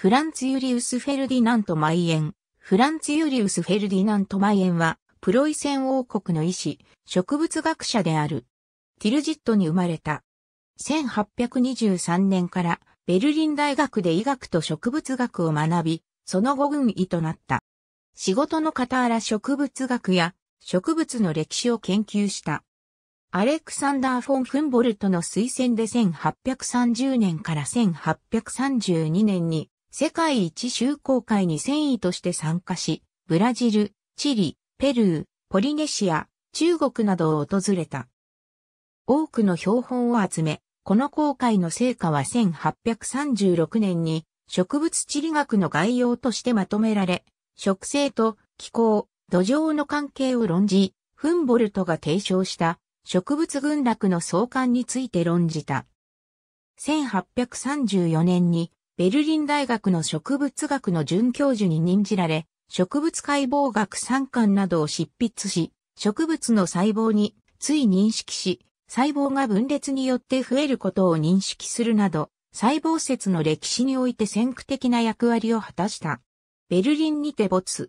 フランツ・ユリウス・フェルディナント・マイエン。フランツ・ユリウス・フェルディナント・マイエンは、プロイセン王国の医師、植物学者である。ティルジットに生まれた。1823年からベルリン大学で医学と植物学を学び、その後軍医となった。仕事の傍ら植物学や植物の歴史を研究した。アレクサンダー・フォン・フンボルトの推薦で1830年から1832年に世界一周航海に戦意として参加し、ブラジル、チリ、ペルー、ポリネシア、中国などを訪れた。多くの標本を集め、この航海の成果は1836年に植物地理学の概要としてまとめられ、植生と気候、土壌の関係を論じ、フンボルトが提唱した植物群落の相関について論じた。1834年にベルリン大学の植物学の准教授に任じられ、植物解剖学3巻などを執筆し、植物の細胞につい認識し、細胞が分裂によって増えることを認識するなど、細胞説の歴史において先駆的な役割を果たした。ベルリンにて没。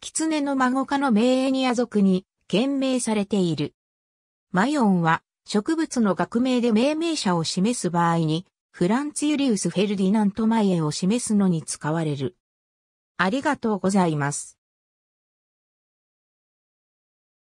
狐の孫科の名エニア族に、懸命されている。マヨンは、植物の学名で命名者を示す場合に、フランツ・ユリウス・フェルディナント・マイエを示すのに使われる。ありがとうございます。